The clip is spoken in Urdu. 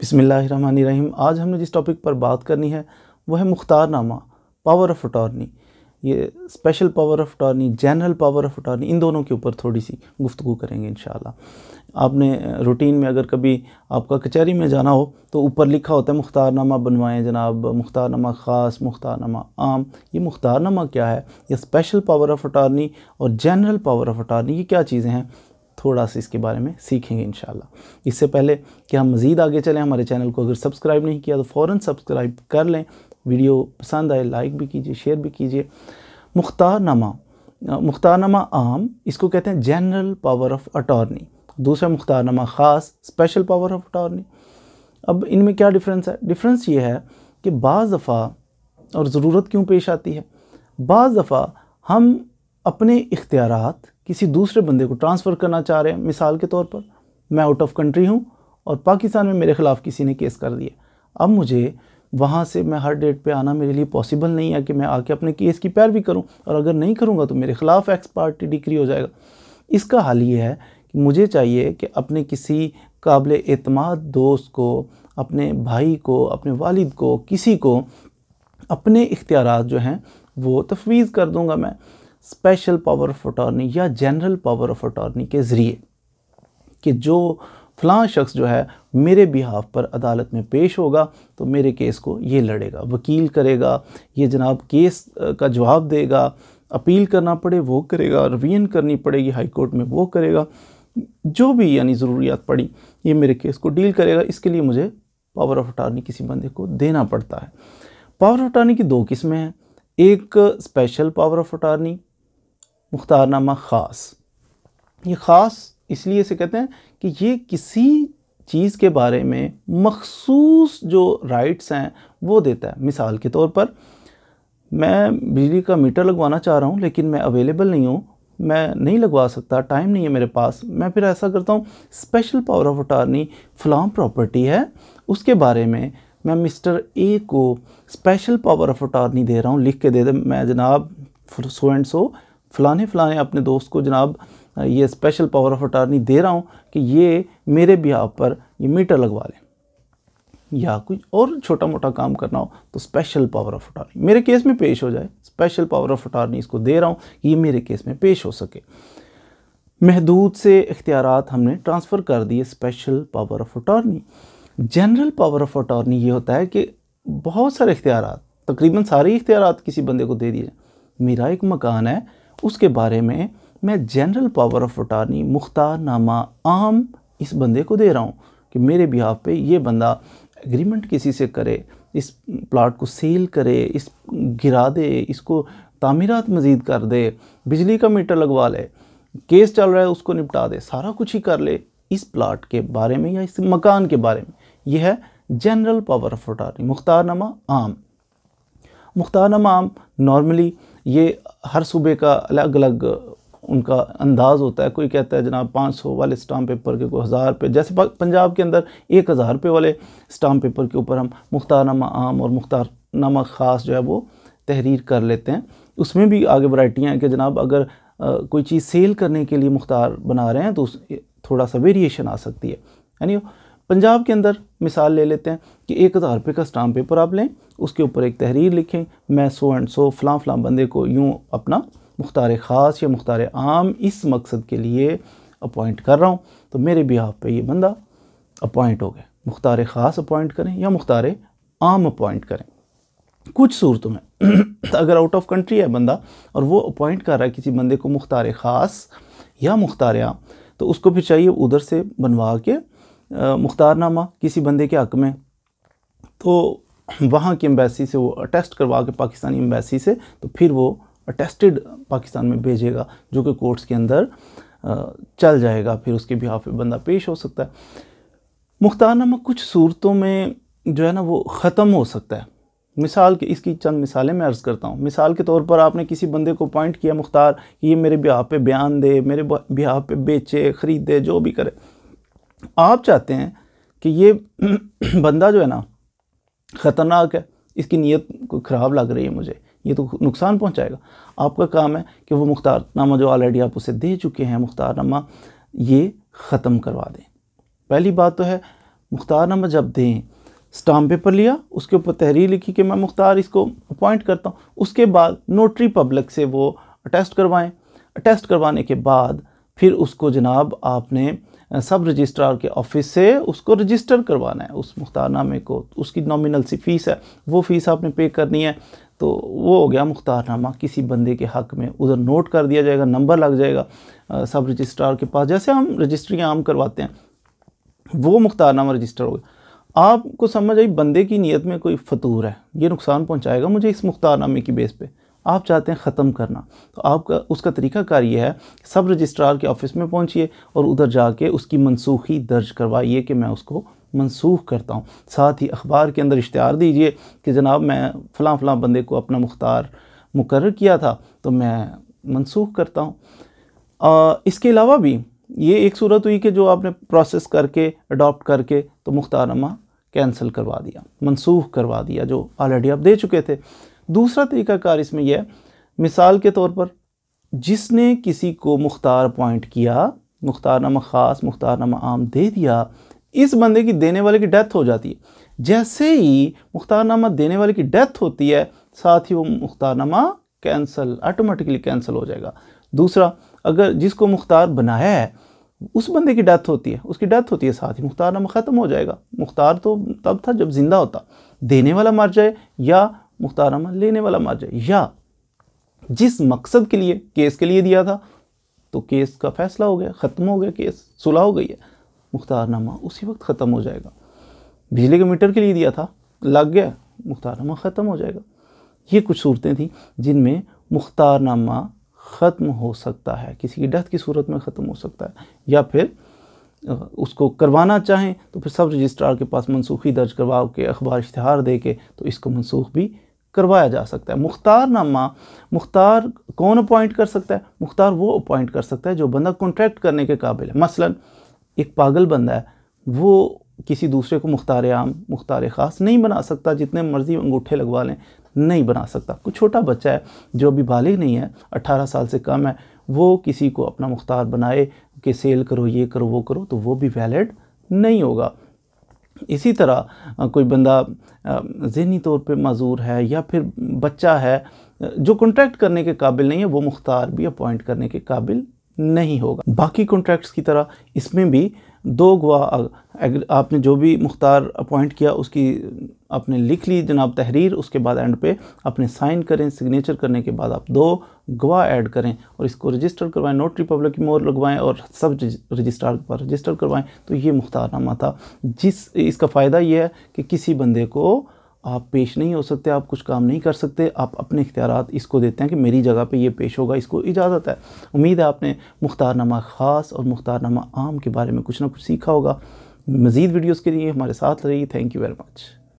بسم اللہ الرحمن الرحیم آج ہم نے جس ٹاپک پر بات کرنی ہے وہ ہے مختار نامہ پاور آف اٹارنی یہ special power of attorney general power of attorney ان دونوں کے اوپر تھوڑی سی گفتگو کریں گے انشاءاللہ آپ نے روٹین میں اگر کبھی آپ کا کچہری میں جانا ہو تو اوپر لکھا ہوتا ہے مختار نامہ بنوائیں جناب مختار نامہ خاص مختار نامہ عام یہ مختار نامہ کیا ہے یہ اسپیشل پاور آف اٹارنی اور جنرل پاور آف اٹارنی یہ کیا چیزیں ہیں تھوڑا سا اس کے بارے میں سیکھیں گے انشاءاللہ اس سے پہلے کہ ہم مزید آگے چلیں ہمارے چینل کو اگر سبسکرائب نہیں کیا تو فوراً سبسکرائب کر لیں ویڈیو پسند آئے لائک بھی کیجئے شیئر بھی کیجئے مختار نامہ مختار نامہ عام اس کو کہتے ہیں جنرل پاور آف اٹارنی دوسرا مختار نامہ خاص اسپیشل پاور آف اٹارنی اب ان میں کیا ڈیفرنس ہے ڈیفرنس یہ ہے کہ بعض دفعہ اور ضرورت کیوں پیش آتی ہے بعض دفعہ ہم اپنے اختیارات کسی دوسرے بندے کو ٹرانسفر کرنا چاہ رہے ہیں مثال کے طور پر میں آؤٹ آف کنٹری ہوں اور پاکستان میں میرے خلاف کسی نے کیس کر دیا اب مجھے وہاں سے میں ہر ڈیٹ پہ آنا میرے لیے پاسبل نہیں ہے کہ میں آ کے اپنے کیس کی پیروی کروں اور اگر نہیں کروں گا تو میرے خلاف ایکس پارٹی ڈگری ہو جائے گا اس کا حال یہ ہے کہ مجھے چاہیے کہ اپنے کسی قابل اعتماد دوست کو اپنے بھائی کو اپنے والد کو کسی کو اپنے اختیارات جو ہیں وہ تفویض کر دوں گا میں اسپیشل پاور آف اٹارنی یا جنرل پاور آف اٹارنی کے ذریعے کہ جو فلاں شخص جو ہے میرے بہاف پر عدالت میں پیش ہوگا تو میرے کیس کو یہ لڑے گا وکیل کرے گا یہ جناب کیس کا جواب دے گا اپیل کرنا پڑے وہ کرے گا روین کرنی پڑے گی ہائی کورٹ میں وہ کرے گا جو بھی یعنی ضروریات پڑی یہ میرے کیس کو ڈیل کرے گا اس کے لیے مجھے پاور آف اٹارنی کسی بندے کو دینا پڑتا ہے پاور آف اٹارنی کی دو قسمیں ہیں ایک اسپیشل پاور آف اٹارنی مختار نامہ خاص یہ خاص اس لیے سے کہتے ہیں کہ یہ کسی چیز کے بارے میں مخصوص جو رائٹس ہیں وہ دیتا ہے مثال کے طور پر میں بجلی کا میٹر لگوانا چاہ رہا ہوں لیکن میں اویلیبل نہیں ہوں میں نہیں لگوا سکتا ٹائم نہیں ہے میرے پاس میں پھر ایسا کرتا ہوں اسپیشل پاور آف اٹارنی فلام پراپرٹی ہے اس کے بارے میں میں مسٹر اے کو اسپیشل پاور آف اٹارنی دے رہا ہوں لکھ کے دے دے میں جناب سو اینڈ سو فلانے فلانے اپنے دوست کو جناب یہ اسپیشل پاور آف اٹارنی دے رہا ہوں کہ یہ میرے بیاہ پر یہ میٹر لگوا لیں یا کچھ اور چھوٹا موٹا کام کرنا ہو تو اسپیشل پاور آف اٹارنی میرے کیس میں پیش ہو جائے اسپیشل پاور آف اٹارنی اس کو دے رہا ہوں کہ یہ میرے کیس میں پیش ہو سکے محدود سے اختیارات ہم نے ٹرانسفر کر دیے special power of attorney general power of attorney یہ ہوتا ہے کہ بہت سارے اختیارات تقریباً سارے اختیارات کسی بندے کو دے دیے میرا ایک مکان ہے اس کے بارے میں میں جنرل پاور آف اٹارنی مختار نامہ عام اس بندے کو دے رہا ہوں کہ میرے بیاہ پہ یہ بندہ اگریمنٹ کسی سے کرے اس پلاٹ کو سیل کرے اس گرا دے اس کو تعمیرات مزید کر دے بجلی کا میٹر لگوا لے کیس چل رہا ہے اس کو نپٹا دے سارا کچھ ہی کر لے اس پلاٹ کے بارے میں یا اس مکان کے بارے میں یہ ہے جنرل پاور آف اٹارنی مختار نامہ عام مختار نامہ عام نارملی یہ ہر صوبے کا الگ الگ ان کا انداز ہوتا ہے کوئی کہتا ہے جناب پانچ سو والے اسٹام پیپر کے کوئی ہزار پہ جیسے پنجاب کے اندر ایک ہزار روپئے والے اسٹام پیپر کے اوپر ہم مختار نامہ عام اور مختار نامہ خاص جو ہے وہ تحریر کر لیتے ہیں اس میں بھی آگے ورائٹیاں ہیں کہ جناب اگر کوئی چیز سیل کرنے کے لیے مختار بنا رہے ہیں تو اس تھوڑا سا ویریشن آ سکتی ہے یعنی پنجاب کے اندر مثال لے لیتے ہیں کہ ایک ہزار روپے کا اسٹام پیپر آپ لیں اس کے اوپر ایک تحریر لکھیں میں سو اینڈ سو فلاں فلاں بندے کو یوں اپنا مختار خاص یا مختار عام اس مقصد کے لیے اپوائنٹ کر رہا ہوں تو میرے بیا پہ یہ بندہ اپوائنٹ ہو گئے مختار خاص اپوائنٹ کریں یا مختار عام اپوائنٹ کریں کچھ صورتوں میں اگر آؤٹ آف کنٹری ہے بندہ اور وہ اپوائنٹ کر رہا ہے کسی بندے کو مختار خاص یا مختار عام تو اس کو پھر چاہیے ادھر سے بنوا کے مختار نامہ کسی بندے کے حق میں تو وہاں کی امبیسی سے وہ اٹیسٹ کروا کے پاکستانی امبیسی سے تو پھر وہ اٹیسٹڈ پاکستان میں بھیجے گا جو کہ کورٹس کے اندر چل جائے گا پھر اس کے بھی پہ بندہ پیش ہو سکتا ہے مختار نامہ کچھ صورتوں میں جو ہے نا وہ ختم ہو سکتا ہے مثال کے اس کی چند مثالیں میں عرض کرتا ہوں مثال کے طور پر آپ نے کسی بندے کو پوائنٹ کیا مختار کہ یہ میرے بیاہ پہ بیان دے میرے بیاہ پہ بیچے خریدے جو بھی کرے آپ چاہتے ہیں کہ یہ بندہ جو ہے نا خطرناک ہے اس کی نیت کو خراب لگ رہی ہے مجھے یہ تو نقصان پہنچائے گا آپ کا کام ہے کہ وہ مختار نامہ جو آلریڈی آپ اسے دے چکے ہیں مختار نامہ یہ ختم کروا دیں پہلی بات تو ہے مختار نامہ جب دیں سٹام پیپر لیا اس کے اوپر تحریر لکھی کہ میں مختار اس کو اپوائنٹ کرتا ہوں اس کے بعد نوٹری پبلک سے وہ اٹیسٹ کروائیں اٹیسٹ کروانے کے بعد پھر اس کو جناب آپ نے سب رجسٹرار کے آفس سے اس کو رجسٹر کروانا ہے اس مختار نامے کو اس کی نامنل سی فیس ہے وہ فیس آپ نے پے کرنی ہے تو وہ ہو گیا مختار نامہ کسی بندے کے حق میں ادھر نوٹ کر دیا جائے گا نمبر لگ جائے گا سب رجسٹرار کے پاس جیسے ہم رجسٹریاں عام کرواتے ہیں وہ مختار نامہ رجسٹر ہو گیا آپ کو سمجھ آئی بندے کی نیت میں کوئی فطور ہے یہ نقصان پہنچائے گا مجھے اس مختار نامے کی بیس پہ آپ چاہتے ہیں ختم کرنا تو آپ کا اس کا طریقہ کار یہ ہے سب رجسٹرار کے آفس میں پہنچیے اور ادھر جا کے اس کی منسوخی درج کروائیے کہ میں اس کو منسوخ کرتا ہوں ساتھ ہی اخبار کے اندر اشتہار دیجئے کہ جناب میں فلاں فلاں بندے کو اپنا مختار مقرر کیا تھا تو میں منسوخ کرتا ہوں اس کے علاوہ بھی یہ ایک صورت ہوئی کہ جو آپ نے پروسیس کر کے اڈاپٹ کر کے تو مختار کینسل کروا دیا منسوخ کروا دیا جو آلریڈی آپ دے چکے تھے دوسرا طریقہ کار اس میں یہ ہے مثال کے طور پر جس نے کسی کو مختار پوائنٹ کیا مختار نامہ خاص مختار نامہ عام دے دیا اس بندے کی دینے والے کی ڈیتھ ہو جاتی ہے جیسے ہی مختار نامہ دینے والے کی ڈیتھ ہوتی ہے ساتھ ہی وہ مختار نامہ کینسل آٹومیٹکلی کینسل ہو جائے گا دوسرا اگر جس کو مختار بنایا ہے اس بندے کی ڈیتھ ہوتی ہے اس کی ڈیتھ ہوتی ہے ساتھ ہی مختار نامہ ختم ہو جائے گا مختار تو تب تھا جب زندہ ہوتا دینے والا مر جائے یا مختارمہ لینے والا مار جائے یا جس مقصد کے لیے کیس کے لیے دیا تھا تو کیس کا فیصلہ ہو گیا ختم ہو گیا کیس صلاح ہو گئی ہے مختار نامہ اسی وقت ختم ہو جائے گا بجلی کے میٹر کے لیے دیا تھا لگ گیا مختار نامہ ختم ہو جائے گا یہ کچھ صورتیں تھیں جن میں مختار نامہ ختم ہو سکتا ہے کسی کی ڈیتھ کی صورت میں ختم ہو سکتا ہے یا پھر اس کو کروانا چاہیں تو پھر سب رجسٹرار کے پاس منسوخی درج کروا کے اخبار اشتہار دے کے تو اس کو منسوخ بھی کروایا جا سکتا ہے مختار نامہ مختار کون اپوائنٹ کر سکتا ہے مختار وہ اپوائنٹ کر سکتا ہے جو بندہ کنٹریکٹ کرنے کے قابل ہے مثلا ایک پاگل بندہ ہے وہ کسی دوسرے کو مختار عام مختار خاص نہیں بنا سکتا جتنے مرضی انگوٹھے لگوا لیں نہیں بنا سکتا کوئی چھوٹا بچہ ہے جو ابھی بالغ نہیں ہے اٹھارہ سال سے کم ہے وہ کسی کو اپنا مختار بنائے کہ سیل کرو یہ کرو وہ کرو تو وہ بھی ویلڈ نہیں ہوگا اسی طرح کوئی بندہ ذہنی طور پہ معذور ہے یا پھر بچہ ہے جو کنٹریکٹ کرنے کے قابل نہیں ہے وہ مختار بھی اپوائنٹ کرنے کے قابل نہیں ہوگا باقی کنٹریکٹس کی طرح اس میں بھی دو گواہ آپ نے جو بھی مختار اپوائنٹ کیا اس کی آپ نے لکھ لی جناب تحریر اس کے بعد اینڈ پہ اپنے سائن کریں سگنیچر کرنے کے بعد آپ دو گواہ ایڈ کریں اور اس کو رجسٹر کروائیں نوٹری پبلک کی مور لگوائیں اور سب رجسٹر کے بعد رجسٹر کروائیں تو یہ مختار نامہ تھا جس اس کا فائدہ یہ ہے کہ کسی بندے کو آپ پیش نہیں ہو سکتے آپ کچھ کام نہیں کر سکتے آپ اپنے اختیارات اس کو دیتے ہیں کہ میری جگہ پہ یہ پیش ہوگا اس کو اجازت ہے امید ہے آپ نے مختار نامہ خاص اور مختار نامہ عام کے بارے میں کچھ نہ کچھ سیکھا ہوگا مزید ویڈیوز کے لیے ہمارے ساتھ رہیے تھینک یو ویری مچ